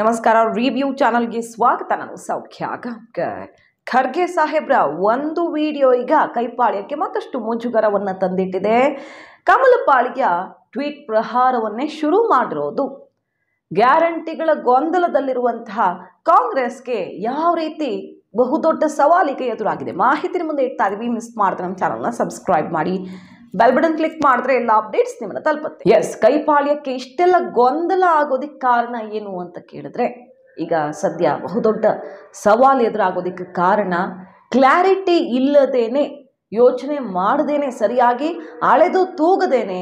ನಮಸ್ಕಾರ ರಿವ್ಯೂ ಚಾನಲ್ಗೆ ಸ್ವಾಗತ ನಾನು ಸೌಖ್ಯ ಖರ್ಗೆ ಸಾಹೇಬ್ರ ಒಂದು ವಿಡಿಯೋ ಈಗ ಕೈಪಾಳ್ಯಕ್ಕೆ ಮತ್ತಷ್ಟು ಮುಜುಗರವನ್ನು ತಂದಿಟ್ಟಿದೆ ಕಮಲಪಾಳ್ಯ ಟ್ವೀಟ್ ಪ್ರಹಾರವನ್ನೇ ಶುರು ಮಾಡಿರೋದು ಗ್ಯಾರಂಟಿಗಳ ಗೊಂದಲದಲ್ಲಿರುವಂತಹ ಕಾಂಗ್ರೆಸ್ಗೆ ಯಾವ ರೀತಿ ಬಹುದೊಡ್ಡ ಸವಾಲಿಗೆ ಎದುರಾಗಿದೆ ಮಾಹಿತಿ ಮುಂದೆ ಇಡ್ತಾ ಇದೀವಿ ಮಿಸ್ ಮಾಡಿದ್ರೆ ನಮ್ಮ ಚಾನಲ್ನ ಸಬ್ಸ್ಕ್ರೈಬ್ ಮಾಡಿ ಬೆಲ್ ಬಟನ್ ಕ್ಲಿಕ್ ಮಾಡಿದ್ರೆ ಎಲ್ಲ ಅಪ್ಡೇಟ್ಸ್ ನಿಮ್ಮನ್ನ ತಲುಪುತ್ತೆ ಎಸ್ ಕೈಪಾಳ್ಯಕ್ಕೆ ಇಷ್ಟೆಲ್ಲ ಗೊಂದಲ ಆಗೋದಕ್ಕೆ ಕಾರಣ ಏನು ಅಂತ ಕೇಳಿದ್ರೆ ಈಗ ಸದ್ಯ ಬಹುದೊಡ್ಡ ಸವಾಲು ಎದುರಾಗೋದಕ್ಕೆ ಕಾರಣ ಕ್ಲಾರಿಟಿ ಇಲ್ಲದೇನೆ ಯೋಚನೆ ಮಾಡದೇನೆ ಸರಿಯಾಗಿ ಅಳೆದು ತೂಗದೇನೆ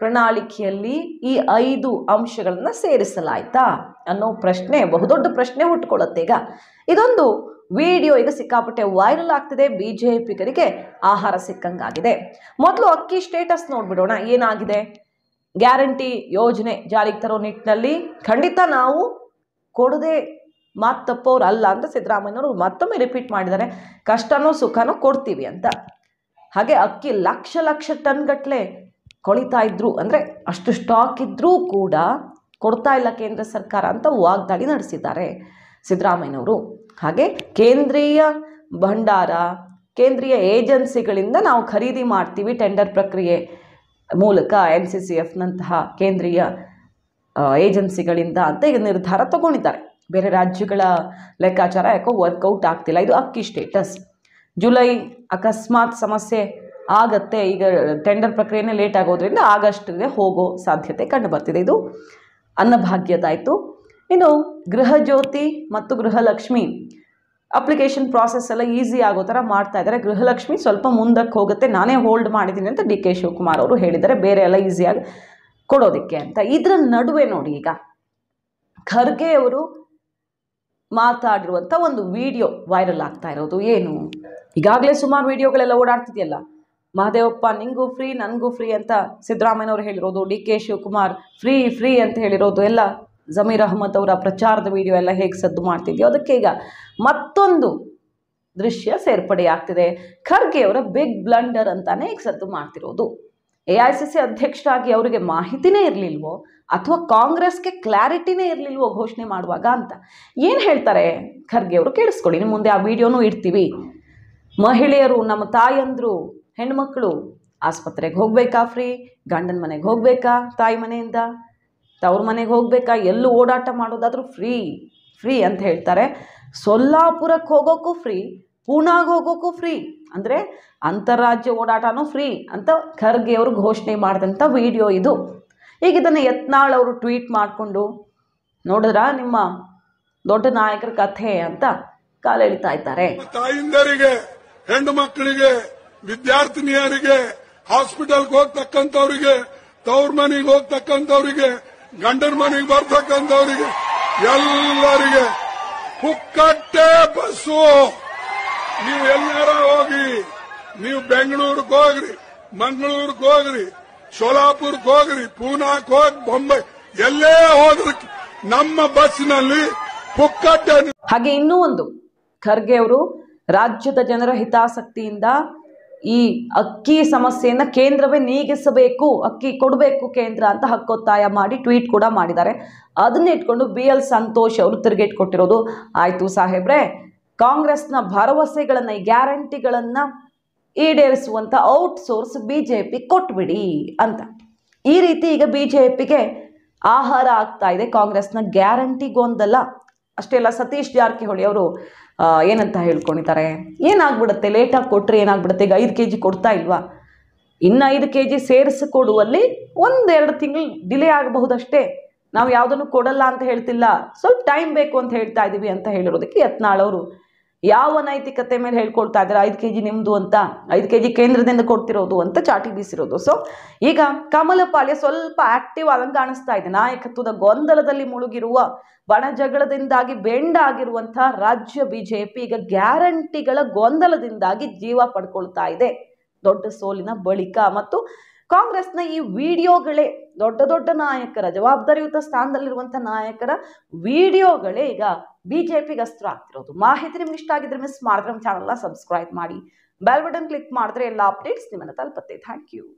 ಪ್ರಣಾಳಿಕೆಯಲ್ಲಿ ಈ ಐದು ಅಂಶಗಳನ್ನು ಸೇರಿಸಲಾಯ್ತಾ ಅನ್ನೋ ಪ್ರಶ್ನೆ ಬಹುದೊಡ್ಡ ಪ್ರಶ್ನೆ ಹುಟ್ಟುಕೊಳ್ಳುತ್ತೆ ಈಗ ಇದೊಂದು ವಿಡಿಯೋ ಈಗ ಸಿಕ್ಕಾಪಟ್ಟೆ ವೈರಲ್ ಆಗ್ತಿದೆ ಬಿಜೆಪಿಗರಿಗೆ ಆಹಾರ ಸಿಕ್ಕಂಗಾಗಿದೆ ಮೊದಲು ಅಕ್ಕಿ ಸ್ಟೇಟಸ್ ನೋಡ್ಬಿಡೋಣ ಏನಾಗಿದೆ ಗ್ಯಾರಂಟಿ ಯೋಜನೆ ಜಾರಿಗೆ ತರೋ ನಿಟ್ಟಿನಲ್ಲಿ ಖಂಡಿತ ನಾವು ಕೊಡದೆ ಮಾತು ತಪ್ಪೋರು ಅಲ್ಲ ಅಂತ ಸಿದ್ದರಾಮಯ್ಯನವರು ಮತ್ತೊಮ್ಮೆ ರಿಪೀಟ್ ಮಾಡಿದ್ದಾರೆ ಕಷ್ಟನೋ ಸುಖನೋ ಕೊಡ್ತೀವಿ ಅಂತ ಹಾಗೆ ಅಕ್ಕಿ ಲಕ್ಷ ಲಕ್ಷ ಗಟ್ಟಲೆ ಕೊಳಿತಾ ಇದ್ರು ಅಂದರೆ ಅಷ್ಟು ಸ್ಟಾಕ್ ಇದ್ರೂ ಕೂಡ ಕೊಡ್ತಾ ಇಲ್ಲ ಕೇಂದ್ರ ಸರ್ಕಾರ ಅಂತ ವಾಗ್ದಾಳಿ ನಡೆಸಿದ್ದಾರೆ ಸಿದ್ದರಾಮಯ್ಯವರು ಹಾಗೆ ಕೇಂದ್ರೀಯ ಭಂಡಾರ ಕೇಂದ್ರೀಯ ಏಜೆನ್ಸಿಗಳಿಂದ ನಾವು ಖರೀದಿ ಮಾಡ್ತೀವಿ ಟೆಂಡರ್ ಪ್ರಕ್ರಿಯೆ ಮೂಲಕ ಎನ್ ಸಿ ಸಿ ಎಫ್ನಂತಹ ಕೇಂದ್ರೀಯ ಏಜೆನ್ಸಿಗಳಿಂದ ಅಂತ ಈಗ ನಿರ್ಧಾರ ತಗೊಂಡಿದ್ದಾರೆ ಬೇರೆ ರಾಜ್ಯಗಳ ಲೆಕ್ಕಾಚಾರ ಯಾಕೋ ವರ್ಕೌಟ್ ಆಗ್ತಿಲ್ಲ ಇದು ಅಕ್ಕಿ ಸ್ಟೇಟಸ್ ಜುಲೈ ಅಕಸ್ಮಾತ್ ಸಮಸ್ಯೆ ಆಗತ್ತೆ ಈಗ ಟೆಂಡರ್ ಪ್ರಕ್ರಿಯೆನೇ ಲೇಟ್ ಆಗೋದ್ರಿಂದ ಆಗಸ್ಟ್ಗೆ ಹೋಗೋ ಸಾಧ್ಯತೆ ಕಂಡು ಬರ್ತಿದೆ ಇದು ಅನ್ನಭಾಗ್ಯದಾಯಿತು ಇನ್ನು ಗೃಹಜ್ಯೋತಿ ಮತ್ತು ಗೃಹಲಕ್ಷ್ಮಿ ಅಪ್ಲಿಕೇಶನ್ ಪ್ರಾಸೆಸ್ ಎಲ್ಲ ಈಸಿ ಆಗೋ ಥರ ಮಾಡ್ತಾ ಇದ್ದಾರೆ ಗೃಹಲಕ್ಷ್ಮಿ ಸ್ವಲ್ಪ ಮುಂದಕ್ಕೆ ಹೋಗುತ್ತೆ ನಾನೇ ಹೋಲ್ಡ್ ಮಾಡಿದ್ದೀನಿ ಅಂತ ಡಿ ಕೆ ಶಿವಕುಮಾರ್ ಅವರು ಹೇಳಿದ್ದಾರೆ ಬೇರೆ ಎಲ್ಲ ಈಸಿಯಾಗಿ ಕೊಡೋದಕ್ಕೆ ಅಂತ ಇದರ ನಡುವೆ ನೋಡಿ ಈಗ ಖರ್ಗೆ ಅವರು ಮಾತಾಡಿರುವಂಥ ಒಂದು ವಿಡಿಯೋ ವೈರಲ್ ಆಗ್ತಾ ಇರೋದು ಏನು ಈಗಾಗಲೇ ಸುಮಾರು ವಿಡಿಯೋಗಳೆಲ್ಲ ಓಡಾಡ್ತಿದೆಯಲ್ಲ ಮಹದೇವಪ್ಪ ನಿಂಗೂ ಫ್ರೀ ನನಗೂ ಫ್ರೀ ಅಂತ ಸಿದ್ದರಾಮಯ್ಯವರು ಹೇಳಿರೋದು D K Shivakumar free free ಅಂತ ಹೇಳಿರೋದು ಎಲ್ಲ ಜಮೀರ್ ಅಹಮದ್ ಅವರ ಪ್ರಚಾರದ ವಿಡಿಯೋ ಎಲ್ಲ ಹೇಗೆ ಸದ್ದು ಮಾಡ್ತಿದ್ಯೋ ಅದಕ್ಕೆ ಈಗ ಮತ್ತೊಂದು ದೃಶ್ಯ ಸೇರ್ಪಡೆ ಆಗ್ತಿದೆ ಅವರ ಬಿಗ್ ಬ್ಲಂಡರ್ ಅಂತಾನೆ ಈಗ ಸದ್ದು ಮಾಡ್ತಿರೋದು ಎ ಐ ಸಿ ಸಿ ಅಧ್ಯಕ್ಷರಾಗಿ ಅವರಿಗೆ ಮಾಹಿತಿನೇ ಇರಲಿಲ್ವೋ ಅಥವಾ ಕಾಂಗ್ರೆಸ್ಗೆ ಕ್ಲಾರಿಟಿನೇ ಇರಲಿಲ್ವೋ ಘೋಷಣೆ ಮಾಡುವಾಗ ಅಂತ ಏನು ಹೇಳ್ತಾರೆ ಖರ್ಗೆ ಅವರು ಕೇಳಿಸ್ಕೊಳ್ಳಿ ನಿಮ್ಮ ಮುಂದೆ ಆ ವಿಡಿಯೋನೂ ಇಡ್ತೀವಿ ಮಹಿಳೆಯರು ನಮ್ಮ ತಾಯಂದರು ಹೆಣ್ಮಕ್ಳು ಆಸ್ಪತ್ರೆಗೆ ಹೋಗಬೇಕಾ ಫ್ರೀ ಗಂಡನ ಮನೆಗೆ ಹೋಗಬೇಕಾ ತಾಯಿ ಮನೆಯಿಂದ ತವ್ರ ಮನೆಗೆ ಹೋಗಬೇಕಾ ಎಲ್ಲೂ ಓಡಾಟ ಮಾಡೋದಾದರೂ ಫ್ರೀ ಫ್ರೀ ಅಂತ ಹೇಳ್ತಾರೆ ಸೊಲ್ಲಾಪುರಕ್ಕೆ ಹೋಗೋಕ್ಕೂ ಫ್ರೀ ಪೂನಾಗ ಹೋಗೋಕ್ಕೂ ಫ್ರೀ ಅಂದರೆ ಅಂತಾರಾಜ್ಯ ಓಡಾಟನೂ ಫ್ರೀ ಅಂತ ಖರ್ಗೆ ಅವರು ಘೋಷಣೆ ಮಾಡಿದಂಥ ವಿಡಿಯೋ ಇದು ಈಗ ಇದನ್ನು ಯತ್ನಾಳ್ ಅವರು ಟ್ವೀಟ್ ಮಾಡಿಕೊಂಡು ನೋಡಿದ್ರ ನಿಮ್ಮ ದೊಡ್ಡ ನಾಯಕರ ಕಥೆ ಅಂತ ಕಾಲ ಇದ್ದಾರೆ ತಾಯಿಂದರಿಗೆ ಹೆಣ್ಣು ಮಕ್ಕಳಿಗೆ ವಿದ್ಯಾರ್ಥಿನಿಯರಿಗೆ ಹಾಸ್ಪಿಟಲ್ಗೆ ಹೋಗ್ತಕ್ಕಂಥವ್ರಿಗೆ ತವ್ರ ಮನೆಗೆ ಹೋಗ್ತಕ್ಕಂಥವ್ರಿಗೆ ಗಂಡನ ಮನೆಗೆ ಬರ್ತಕ್ಕಂಥವರಿಗೆ ಎಲ್ಲರಿಗೆ ಪುಕ್ಕಟ್ಟೆ ಬಸ್ಸು ನೀವು ಎಲ್ಲಾರ ಹೋಗಿ ನೀವು ಬೆಂಗಳೂರಿಗೆ ಹೋಗ್ರಿ ಮಂಗಳೂರಿಗೆ ಹೋಗ್ರಿ ಸೋಲಾಪುರ್ಗೆ ಹೋಗ್ರಿ ಪೂನಾಕ್ ಹೋಗಿ ಬೊಂಬೈ ಎಲ್ಲೇ ಹೋದ್ರ ನಮ್ಮ ಬಸ್ನಲ್ಲಿ ಪುಕ್ಕಟ್ಟೆ ಹಾಗೆ ಇನ್ನೂ ಒಂದು ಖರ್ಗೆ ಅವರು ರಾಜ್ಯದ ಜನರ ಹಿತಾಸಕ್ತಿಯಿಂದ ಈ ಅಕ್ಕಿ ಸಮಸ್ಯೆಯನ್ನು ಕೇಂದ್ರವೇ ನೀಗಿಸಬೇಕು ಅಕ್ಕಿ ಕೊಡಬೇಕು ಕೇಂದ್ರ ಅಂತ ಹಕ್ಕೊತ್ತಾಯ ಮಾಡಿ ಟ್ವೀಟ್ ಕೂಡ ಮಾಡಿದ್ದಾರೆ ಅದನ್ನ ಇಟ್ಕೊಂಡು ಬಿ ಎಲ್ ಸಂತೋಷ್ ಅವರು ತಿರುಗೇಟ್ ಕೊಟ್ಟಿರೋದು ಆಯಿತು ಸಾಹೇಬ್ರೆ ಕಾಂಗ್ರೆಸ್ನ ಭರವಸೆಗಳನ್ನು ಗ್ಯಾರಂಟಿಗಳನ್ನು ಈಡೇರಿಸುವಂಥ ಔಟ್ಸೋರ್ಸ್ ಬಿ ಜೆ ಪಿ ಕೊಟ್ಬಿಡಿ ಅಂತ ಈ ರೀತಿ ಈಗ ಬಿ ಜೆ ಪಿಗೆ ಆಹಾರ ಆಗ್ತಾ ಇದೆ ಕಾಂಗ್ರೆಸ್ನ ಗ್ಯಾರಂಟಿಗೊಂದಲ್ಲ ಅಷ್ಟೇ ಅಲ್ಲ ಸತೀಶ್ ಜಾರಕಿಹೊಳಿ ಅವರು ಏನಂತ ಹೇಳ್ಕೊಂಡಿದ್ದಾರೆ ಏನಾಗ್ಬಿಡುತ್ತೆ ಲೇಟಾಗಿ ಕೊಟ್ಟರೆ ಏನಾಗ್ಬಿಡುತ್ತೆ ಈಗ ಐದು ಕೆ ಜಿ ಕೊಡ್ತಾ ಇಲ್ವಾ ಇನ್ನು ಐದು ಕೆ ಜಿ ಸೇರಿಸಿಕೊಡುವಲ್ಲಿ ಒಂದೆರಡು ತಿಂಗಳು ಡಿಲೇ ಆಗಬಹುದಷ್ಟೇ ನಾವು ಯಾವುದನ್ನು ಕೊಡಲ್ಲ ಅಂತ ಹೇಳ್ತಿಲ್ಲ ಸ್ವಲ್ಪ ಟೈಮ್ ಬೇಕು ಅಂತ ಹೇಳ್ತಾ ಇದ್ದೀವಿ ಅಂತ ಹೇಳಿರೋದಕ್ಕೆ ಯತ್ನಾಳ್ ಅವರು ಯಾವ ನೈತಿಕತೆ ಮೇಲೆ ಹೇಳ್ಕೊಳ್ತಾ ಇದ್ದಾರೆ ಐದು ಕೆ ಜಿ ನಿಮ್ಮದು ಅಂತ ಐದು ಕೆ ಜಿ ಕೇಂದ್ರದಿಂದ ಕೊಡ್ತಿರೋದು ಅಂತ ಚಾಟಿ ಬೀಸಿರೋದು ಸೊ ಈಗ ಕಮಲಪಾಳ್ಯ ಸ್ವಲ್ಪ ಆಕ್ಟಿವ್ ಆದಂಗೆ ಕಾಣಿಸ್ತಾ ಇದೆ ನಾಯಕತ್ವದ ಗೊಂದಲದಲ್ಲಿ ಮುಳುಗಿರುವ ಬಣಜಗಳದಿಂದಾಗಿ ಬೆಂಡ ಆಗಿರುವಂತಹ ರಾಜ್ಯ ಬಿಜೆಪಿ ಈಗ ಗ್ಯಾರಂಟಿಗಳ ಗೊಂದಲದಿಂದಾಗಿ ಜೀವ ಪಡ್ಕೊಳ್ತಾ ಇದೆ ದೊಡ್ಡ ಸೋಲಿನ ಬಳಿಕ ಮತ್ತು ಕಾಂಗ್ರೆಸ್ನ ಈ ವಿಡಿಯೋಗಳೇ ದೊಡ್ಡ ದೊಡ್ಡ ನಾಯಕರ ಜವಾಬ್ದಾರಿಯುತ ಸ್ಥಾನದಲ್ಲಿರುವಂತಹ ನಾಯಕರ ವಿಡಿಯೋಗಳೇ ಈಗ ಬಿ ಅಸ್ತ್ರ ಆಗ್ತಿರೋದು ಮಾಹಿತಿ ನಿಮ್ಗೆ ಇಷ್ಟ ಆಗಿದ್ರೆ ಮಿಸ್ ಮಾಡಿದ್ರೆ ನಮ್ಮ ಚಾನಲ್ನ ಸಬ್ಸ್ಕ್ರೈಬ್ ಮಾಡಿ ಬೆಲ್ ಬಟನ್ ಕ್ಲಿಕ್ ಮಾಡಿದ್ರೆ ಎಲ್ಲ ಅಪ್ಡೇಟ್ಸ್ ನಿಮ್ಮನ್ನು ತಲುಪತ್ತೆ ಥ್ಯಾಂಕ್ ಯು